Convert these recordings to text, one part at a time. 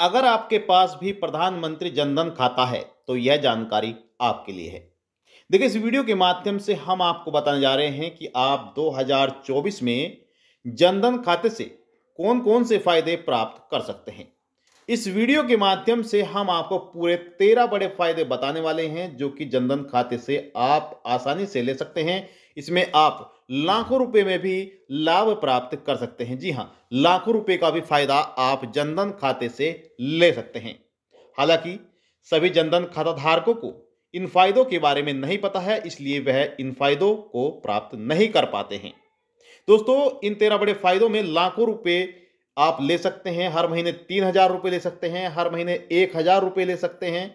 अगर आपके पास भी प्रधानमंत्री जनधन खाता है तो यह जानकारी आपके लिए है देखिए इस वीडियो के माध्यम से हम आपको बताने जा रहे हैं कि आप 2024 में जनधन खाते से कौन कौन से फायदे प्राप्त कर सकते हैं इस वीडियो के माध्यम से हम आपको पूरे तेरह बड़े फायदे बताने वाले हैं जो कि जनधन खाते से आप आसानी से ले सकते हैं इसमें आप लाखों रुपए में भी लाभ प्राप्त कर सकते हैं जी हाँ लाखों रुपए का भी फायदा आप जनधन खाते से ले सकते हैं हालांकि सभी जनधन खाता धारकों को इन फायदों के बारे में नहीं पता है इसलिए वह इन फायदों को प्राप्त नहीं कर पाते हैं दोस्तों इन तेरह बड़े फायदों में लाखों रुपए आप ले सकते हैं हर महीने तीन हज़ार रुपये ले सकते हैं हर महीने एक हज़ार रुपये ले सकते हैं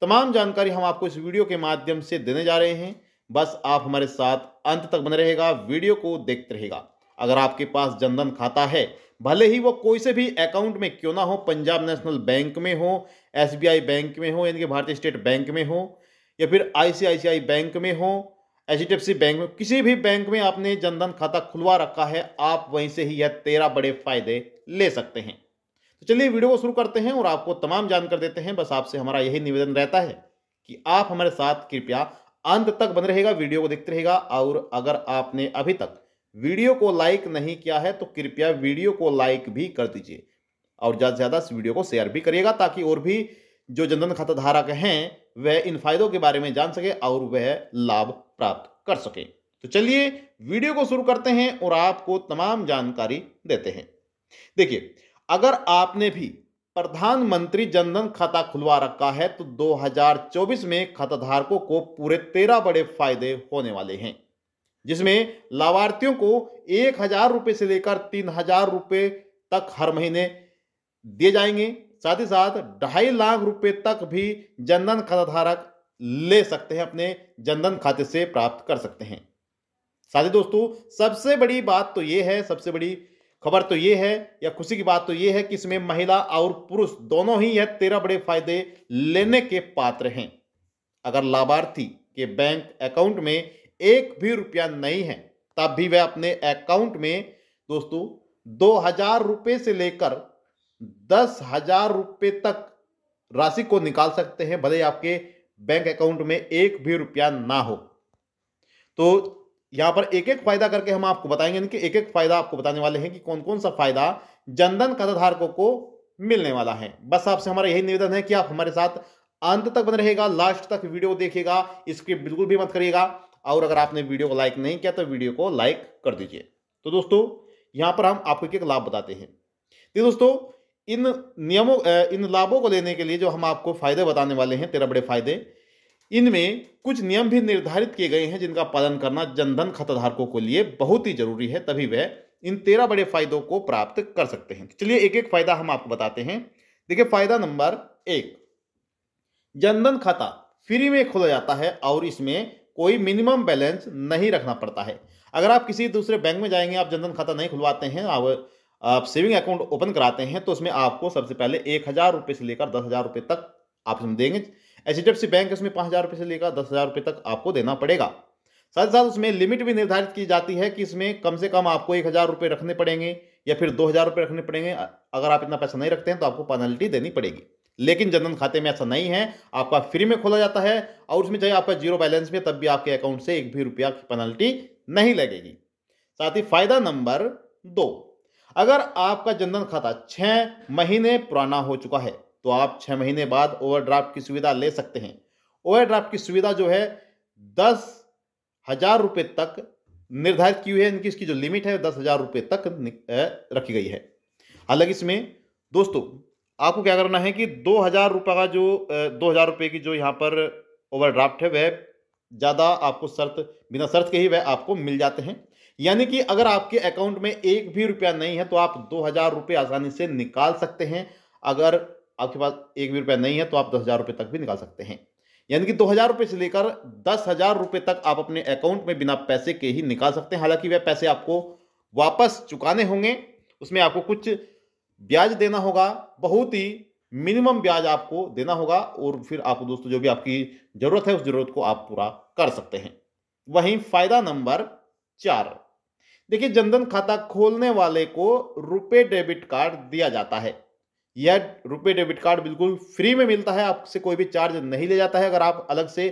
तमाम जानकारी हम आपको इस वीडियो के माध्यम से देने जा रहे हैं बस आप हमारे साथ अंत तक बने रहेगा वीडियो को देखते रहेगा अगर आपके पास जनधन खाता है भले ही वो कोई से भी अकाउंट में क्यों ना हो पंजाब नेशनल बैंक में हो एसबीआई बैंक में हो यानी कि भारतीय स्टेट बैंक में हो या फिर आईसीआईसीआई बैंक में हो एच बैंक में किसी भी बैंक में आपने जनधन खाता खुलवा रखा है आप वहीं से ही यह तेरह बड़े फायदे ले सकते हैं तो चलिए वीडियो को शुरू करते हैं और आपको तमाम जानकारी देते हैं बस आपसे हमारा यही निवेदन रहता है कि आप हमारे साथ कृपया अंत तक बन रहेगा वीडियो को देखते रहेगा और अगर आपने अभी तक वीडियो को लाइक नहीं किया है तो कृपया वीडियो को लाइक भी कर दीजिए और ज़्यादा से ज़्यादा इस वीडियो को शेयर भी करिएगा ताकि और भी जो जनधन खाता धारक हैं वह इन फायदों के बारे में जान सके और वह लाभ प्राप्त कर सके तो चलिए वीडियो को शुरू करते हैं और आपको तमाम जानकारी देते हैं देखिए अगर आपने भी प्रधानमंत्री जनधन खाता खुलवा रखा है तो 2024 में खाताधारकों को पूरे तेरह बड़े फायदे होने वाले हैं जिसमें लाभार्थियों को एक हजार रुपये से लेकर तीन हजार रुपये तक हर महीने दिए जाएंगे साथ ही साथ ढाई लाख रुपए तक भी जनधन धारक ले सकते हैं अपने जनधन खाते से प्राप्त कर सकते हैं साथ ही दोस्तों सबसे बड़ी बात तो ये है सबसे बड़ी खबर तो ये है या खुशी की बात तो ये है कि इसमें महिला और पुरुष दोनों ही यह तेरह बड़े फायदे लेने के पात्र हैं अगर लाभार्थी के बैंक अकाउंट में एक भी रुपया नहीं है तब भी वह अपने अकाउंट में दोस्तों दो हजार रुपये से लेकर दस हजार रुपये तक राशि को निकाल सकते हैं भले आपके बैंक अकाउंट में एक भी रुपया ना हो तो यहां पर एक एक फायदा करके हम आपको बताएंगे यानी कि एक एक फायदा आपको बताने वाले हैं कि कौन कौन सा फायदा जनधन खाताधारकों को मिलने वाला है बस आपसे हमारा यही निवेदन है कि आप हमारे साथ अंत तक बने रहेगा लास्ट तक वीडियो देखेगा इसके बिल्कुल भी मत करिएगा और अगर आपने वीडियो को लाइक नहीं किया तो वीडियो को लाइक कर दीजिए तो दोस्तों यहाँ पर हम आपको एक लाभ बताते हैं तो दोस्तों इन नियमों इन लाभों को लेने के लिए जो हम आपको फायदे बताने वाले हैं तेरह बड़े फायदे इनमें कुछ नियम भी निर्धारित किए गए हैं जिनका पालन करना जनधन खाताधारकों के लिए बहुत ही जरूरी है तभी वह इन तेरह बड़े फायदों को प्राप्त कर सकते हैं चलिए एक एक फायदा हम आपको बताते हैं देखिए फायदा नंबर एक जनधन खाता फ्री में खोला जाता है और इसमें कोई मिनिमम बैलेंस नहीं रखना पड़ता है अगर आप किसी दूसरे बैंक में जाएंगे आप जनधन खाता नहीं खुलवाते हैं आप सेविंग अकाउंट ओपन कराते हैं तो उसमें आपको सबसे पहले एक हज़ार रुपये से लेकर दस हज़ार रुपये तक आप इसमें देंगे H D F C bank उसमें पाँच हज़ार रुपये से लेकर दस हज़ार रुपये तक आपको देना पड़ेगा साथ ही साथ उसमें लिमिट भी निर्धारित की जाती है कि इसमें कम से कम आपको एक हज़ार रुपये रखने पड़ेंगे या फिर दो हज़ार रुपये रखने पड़ेंगे अगर आप इतना पैसा नहीं रखते हैं तो आपको पेनल्टी देनी पड़ेगी लेकिन जनधन खाते में ऐसा नहीं है आपका फ्री में खोला जाता है और उसमें चाहे आपका जीरो बैलेंस में तब भी आपके अकाउंट से एक भी रुपया की पेनल्टी नहीं लगेगी साथ ही फायदा नंबर दो अगर आपका जनधन खाता छः महीने पुराना हो चुका है तो आप छः महीने बाद ओवरड्राफ्ट की सुविधा ले सकते हैं ओवरड्राफ्ट की सुविधा जो है दस हजार रुपये तक निर्धारित की हुई है इनकी इसकी जो लिमिट है दस हजार रुपये तक रखी गई है हालांकि इसमें दोस्तों आपको क्या करना है कि दो हजार रुपये का जो दो हजार रुपये की जो यहाँ पर ओवरड्राफ्ट है वह ज़्यादा आपको शर्त बिना शर्त के ही वह आपको मिल जाते हैं यानी कि अगर आपके अकाउंट में एक भी रुपया नहीं है तो आप दो हजार रुपये आसानी से निकाल सकते हैं अगर आपके पास एक भी रुपया नहीं है तो आप दस हजार रुपये तक भी निकाल सकते हैं यानी कि दो हजार रुपये से लेकर दस हजार रुपये तक आप अपने अकाउंट में बिना पैसे के ही निकाल सकते हैं हालांकि वह पैसे आपको वापस चुकाने होंगे उसमें आपको कुछ ब्याज देना होगा बहुत ही मिनिमम ब्याज आपको देना होगा और फिर आपको दोस्तों जो भी आपकी ज़रूरत है उस ज़रूरत को आप पूरा कर सकते हैं वहीं फ़ायदा नंबर चार देखिए जनधन खाता खोलने वाले को रुपए डेबिट कार्ड दिया जाता है यह रुपए डेबिट कार्ड बिल्कुल फ्री में मिलता है आपसे कोई भी चार्ज नहीं ले जाता है अगर आप अलग से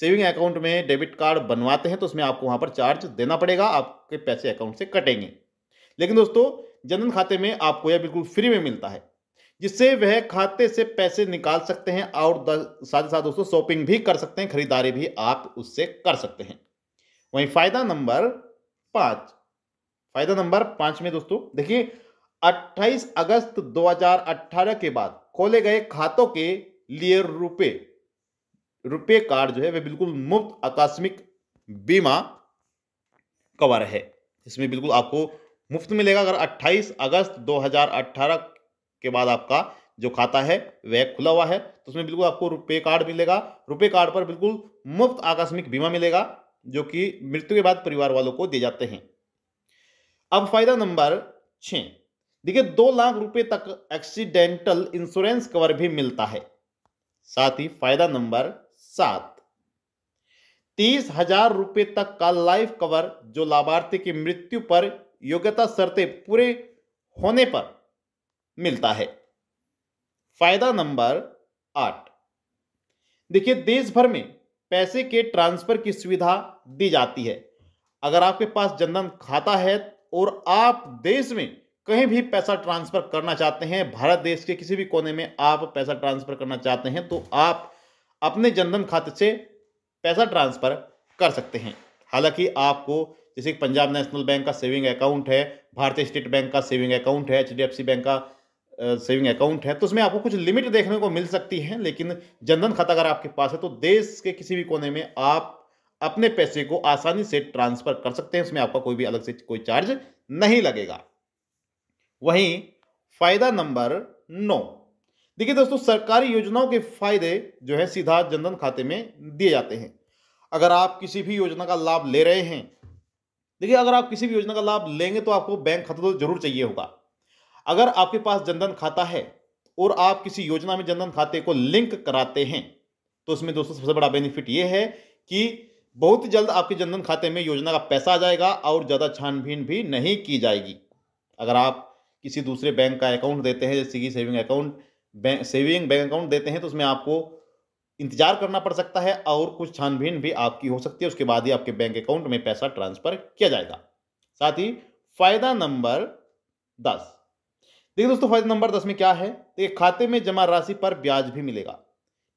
सेविंग अकाउंट में डेबिट कार्ड बनवाते हैं तो उसमें आपको वहां पर चार्ज देना पड़ेगा आपके पैसे अकाउंट से कटेंगे लेकिन दोस्तों जनधन खाते में आपको यह बिल्कुल फ्री में मिलता है जिससे वह खाते से पैसे निकाल सकते हैं और साथ ही साथ दोस्तों शॉपिंग भी कर सकते हैं खरीदारी भी आप उससे कर सकते हैं वहीं फायदा नंबर पाँच फायदा नंबर पांच में दोस्तों देखिए 28 अगस्त 2018 के बाद खोले गए खातों के लिए रुपए रुपए कार्ड जो है वह बिल्कुल मुफ्त आकस्मिक बीमा कवर है इसमें बिल्कुल आपको मुफ्त मिलेगा अगर 28 अगस्त 2018 के बाद आपका जो खाता है वह खुला हुआ है तो उसमें बिल्कुल आपको रुपए कार्ड मिलेगा रुपए कार्ड पर बिल्कुल मुफ्त आकस्मिक बीमा मिलेगा जो कि मृत्यु के बाद परिवार वालों को दिए जाते हैं अब फायदा नंबर छ देखिए दो लाख रुपए तक एक्सीडेंटल इंश्योरेंस कवर भी मिलता है साथ ही फायदा नंबर सात तीस हजार रुपये तक का लाइफ कवर जो लाभार्थी की मृत्यु पर योग्यता शर्तें पूरे होने पर मिलता है फायदा नंबर आठ देखिए देश भर में पैसे के ट्रांसफर की सुविधा दी जाती है अगर आपके पास जनधन खाता है और आप देश में कहीं भी पैसा ट्रांसफर करना चाहते हैं भारत देश के किसी भी कोने में आप पैसा ट्रांसफर करना चाहते हैं तो आप अपने जनधन खाते से पैसा ट्रांसफर कर सकते हैं हालांकि आपको जैसे पंजाब नेशनल बैंक का सेविंग अकाउंट है भारतीय स्टेट बैंक का सेविंग अकाउंट है एच बैंक का सेविंग अकाउंट है तो उसमें आपको कुछ लिमिट देखने को मिल सकती है लेकिन जनधन खाता अगर आपके पास है तो देश के किसी भी कोने में आप अपने पैसे को आसानी से ट्रांसफर कर सकते हैं उसमें आपका कोई भी अलग से कोई चार्ज नहीं लगेगा वहीं फायदा नंबर नौ देखिए दोस्तों सरकारी योजनाओं के फायदे जो है सीधा जनधन खाते में दिए जाते हैं अगर आप किसी भी योजना का लाभ ले रहे हैं देखिए अगर आप किसी भी योजना का लाभ लेंगे तो आपको बैंक खाता तो जरूर चाहिए होगा अगर आपके पास जनधन खाता है और आप किसी योजना में जनधन खाते को लिंक कराते हैं तो उसमें दोस्तों सबसे बड़ा बेनिफिट ये है कि बहुत ही जल्द आपके जनधन खाते में योजना का पैसा आ जाएगा और ज़्यादा छानबीन भी नहीं की जाएगी अगर आप किसी दूसरे बैंक का अकाउंट देते हैं जैसे कि saving account bank saving bank account देते हैं तो उसमें आपको इंतजार करना पड़ सकता है और कुछ छानबीन भी आपकी हो सकती है उसके बाद ही आपके बैंक अकाउंट में पैसा ट्रांसफर किया जाएगा साथ ही फायदा नंबर दस देखिए दोस्तों फायदा नंबर दस में क्या है देखिए खाते में जमा राशि पर ब्याज भी मिलेगा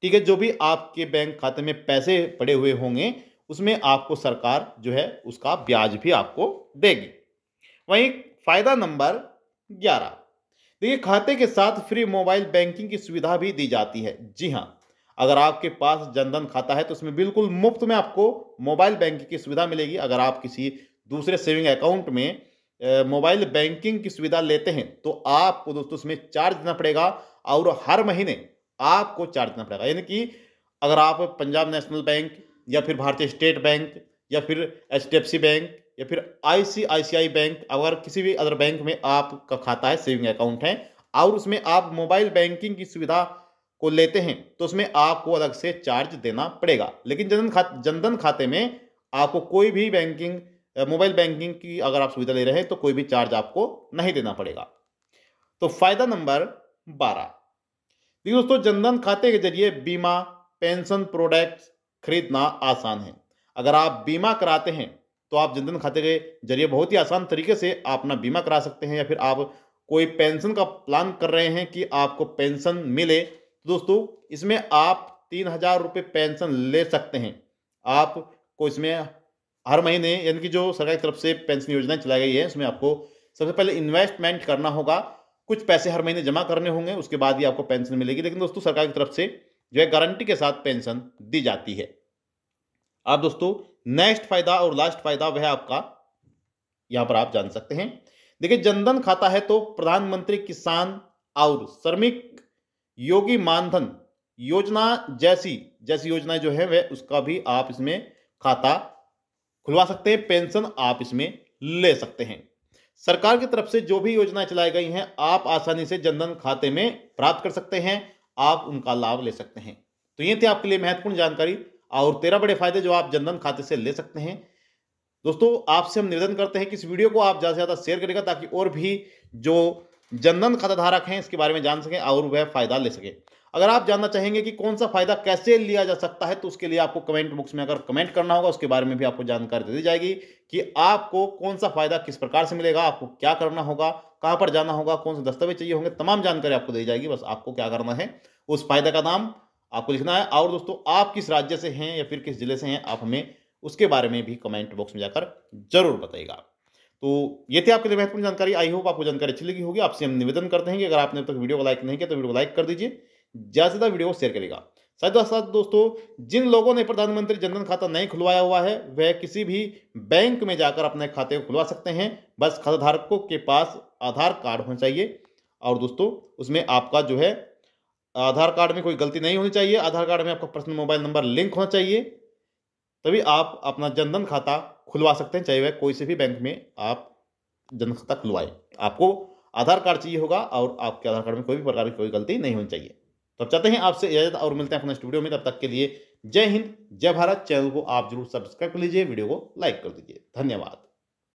ठीक है जो भी आपके बैंक खाते में पैसे पड़े हुए होंगे उसमें आपको सरकार जो है उसका ब्याज भी आपको देगी वहीं फायदा नंबर ग्यारह देखिए खाते के साथ फ्री मोबाइल बैंकिंग की सुविधा भी दी जाती है जी हाँ अगर आपके पास जनधन खाता है तो उसमें बिल्कुल मुफ्त में आपको मोबाइल बैंकिंग की सुविधा मिलेगी अगर आप किसी दूसरे सेविंग अकाउंट में मोबाइल बैंकिंग की सुविधा लेते हैं तो आपको दोस्तों उसमें चार्ज देना पड़ेगा और हर महीने आपको चार्ज देना पड़ेगा यानी कि अगर आप पंजाब नेशनल बैंक या फिर भारतीय स्टेट बैंक या फिर एच बैंक या फिर आई बैंक अगर किसी भी अदर बैंक में आपका खाता है सेविंग अकाउंट है और उसमें आप मोबाइल बैंकिंग की सुविधा को लेते हैं तो उसमें आपको अलग से चार्ज देना पड़ेगा लेकिन जनधन खा जनधन खाते में आपको कोई भी बैंकिंग मोबाइल बैंकिंग की अगर आप सुविधा ले रहे हैं तो कोई भी चार्ज आपको नहीं देना पड़ेगा तो फायदा नंबर बारह देखिए दोस्तों जनधन खाते के जरिए बीमा पेंशन प्रोडक्ट्स खरीदना आसान है अगर आप बीमा कराते हैं तो आप जनधन खाते के जरिए बहुत ही आसान तरीके से आप अपना बीमा करा सकते हैं या फिर आप कोई पेंशन का प्लान कर रहे हैं कि आपको पेंशन मिले तो दोस्तों इसमें आप तीन हजार रुपये पेंशन ले सकते हैं आपको इसमें हर महीने यानी कि जो सरकार की तरफ से पेंशन योजना चलाई गई है उसमें आपको सबसे पहले इन्वेस्टमेंट करना होगा कुछ पैसे हर महीने जमा करने होंगे उसके बाद ही आपको पेंशन मिलेगी लेकिन दोस्तों सरकार की तरफ से जो है गारंटी के साथ पेंशन दी जाती है अब दोस्तों नेक्स्ट फायदा और लास्ट फायदा वह आपका यहां पर आप जान सकते हैं देखिए जनधन खाता है तो प्रधानमंत्री किसान और श्रमिक योगी मानधन योजना जैसी जैसी योजना जो है वह उसका भी आप इसमें खाता खुलवा सकते हैं पेंशन आप इसमें ले सकते हैं सरकार की तरफ से जो भी योजनाएं चलाई गई हैं आप आसानी से जनधन खाते में प्राप्त कर सकते हैं आप उनका लाभ ले सकते हैं तो ये थे आपके लिए महत्वपूर्ण जानकारी और तेरह बड़े फायदे जो आप जनधन खाते से ले सकते हैं दोस्तों आपसे हम निवेदन करते हैं कि इस वीडियो को आप ज़्यादा से ज़्यादा शेयर करेगा ताकि और भी जो जनधन खाता धारक हैं इसके बारे में जान सकें और वह फ़ायदा ले सकें अगर आप जानना चाहेंगे कि कौन सा फ़ायदा कैसे लिया जा सकता है तो उसके लिए आपको कमेंट बॉक्स में अगर कमेंट करना होगा उसके बारे में भी आपको जानकारी दे दी जाएगी कि आपको कौन सा फ़ायदा किस प्रकार से मिलेगा आपको क्या करना होगा कहाँ पर जाना होगा कौन से दस्तावेज चाहिए होंगे तमाम जानकारी आपको दी जाएगी बस आपको क्या करना है उस फायदा का नाम आपको लिखना है और दोस्तों आप किस राज्य से हैं या फिर किस जिले से हैं आप हमें उसके बारे में भी कमेंट बॉक्स में जाकर जरूर बताइएगा तो ये थी आपके लिए महत्वपूर्ण जानकारी आई होप आपको जानकारी अच्छी लगी होगी आपसे हम निवेदन करते हैं कि अगर आपने अब तक वीडियो को लाइक नहीं किया तो वीडियो को लाइक कर दीजिए ज़्यादा से ज़्यादा वीडियो को शेयर करेगा साथ साथ दोस्तों जिन लोगों ने प्रधानमंत्री जनधन खाता नहीं खुलवाया हुआ है वह किसी भी बैंक में जाकर अपने खाते को खुलवा सकते हैं बस खाता धारकों के पास आधार कार्ड होना चाहिए और दोस्तों उसमें आपका जो है आधार कार्ड में कोई गलती नहीं होनी चाहिए आधार कार्ड में आपका पर्सनल मोबाइल नंबर लिंक होना चाहिए तभी आप अपना जनधन खाता खुलवा सकते हैं चाहे वह कोई से भी बैंक में आप जनधन खाता खुलवाएं आपको आधार कार्ड चाहिए होगा और आपके आधार कार्ड में कोई भी प्रकार की कोई गलती नहीं होनी चाहिए तो चाहते हैं आपसे इजाजत और मिलते हैं अपने स्टूडियो में तब तक के लिए जय हिंद जय भारत चैनल को आप जरूर सब्सक्राइब कर लीजिए वीडियो को लाइक कर दीजिए धन्यवाद